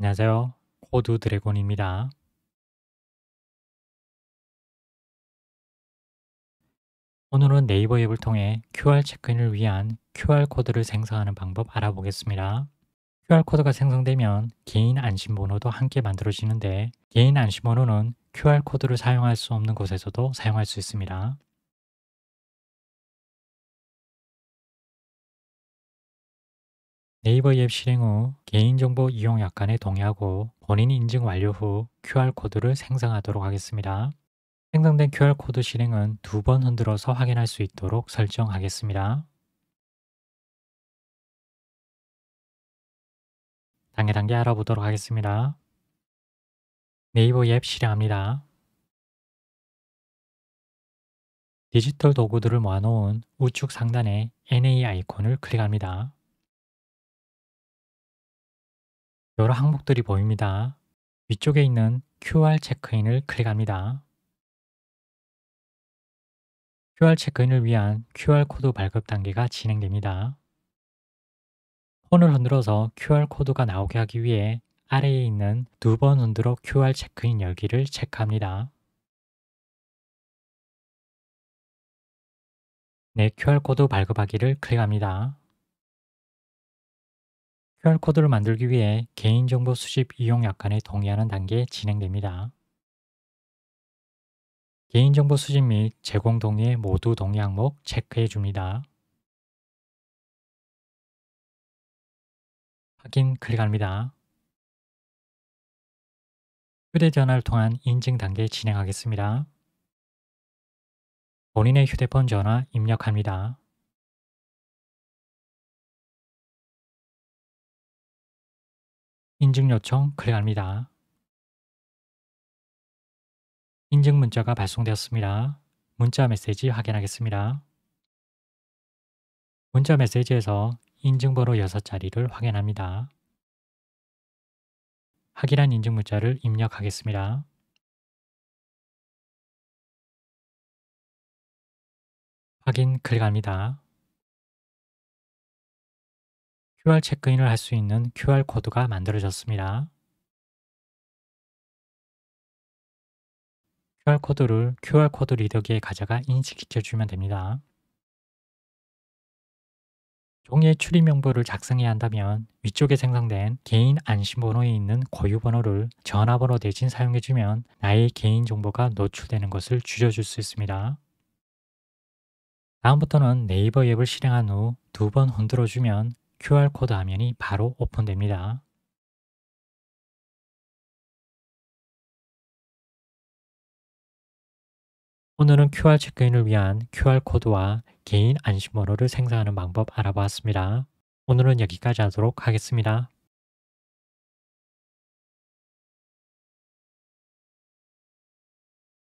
안녕하세요. 코드 드래곤입니다. 오늘은 네이버 앱을 통해 QR 체크인을 위한 QR코드를 생성하는 방법 알아보겠습니다. QR코드가 생성되면 개인 안심번호도 함께 만들어지는데 개인 안심번호는 QR코드를 사용할 수 없는 곳에서도 사용할 수 있습니다. 네이버 앱 실행 후 개인정보 이용 약관에 동의하고 본인 인증 완료 후 QR코드를 생성하도록 하겠습니다. 생성된 QR코드 실행은 두 번 흔들어서 확인할 수 있도록 설정하겠습니다. 단계 단계 알아보도록 하겠습니다. 네이버 앱 실행합니다. 디지털 도구들을 모아놓은 우측 상단에 NA 아이콘을 클릭합니다. 여러 항목들이 보입니다. 위쪽에 있는 QR 체크인을 클릭합니다. QR 체크인을 위한 QR코드 발급 단계가 진행됩니다. 폰을 흔들어서 QR코드가 나오게 하기 위해 아래에 있는 두 번 흔들어 QR 체크인 열기를 체크합니다. 내 네, QR코드 발급하기를 클릭합니다. QR코드를 만들기 위해 개인정보 수집 이용 약관에 동의하는 단계에 진행됩니다. 개인정보 수집 및 제공 동의 모두 동의 항목 체크해 줍니다. 확인 클릭합니다. 휴대전화를 통한 인증 단계 진행하겠습니다. 본인의 휴대폰 전화 입력합니다. 인증 요청 클릭합니다. 인증 문자가 발송되었습니다. 문자 메시지 확인하겠습니다. 문자 메시지에서 인증번호 6자리를 확인합니다. 확인한 인증 문자를 입력하겠습니다. 확인 클릭합니다. QR 체크인을 할 수 있는 QR 코드가 만들어졌습니다. QR 코드를 QR 코드 리더기에 가져가 인식시켜 주면 됩니다. 종이의 출입 명부를 작성해야 한다면 위쪽에 생성된 개인 안심번호에 있는 고유번호를 전화번호 대신 사용해주면 나의 개인정보가 노출되는 것을 줄여줄 수 있습니다. 다음부터는 네이버 앱을 실행한 후 두 번 흔들어주면 QR코드 화면이 바로 오픈됩니다. 오늘은 QR 체크인을 위한 QR코드와 개인 안심번호를 생성하는 방법 알아보았습니다. 오늘은 여기까지 하도록 하겠습니다.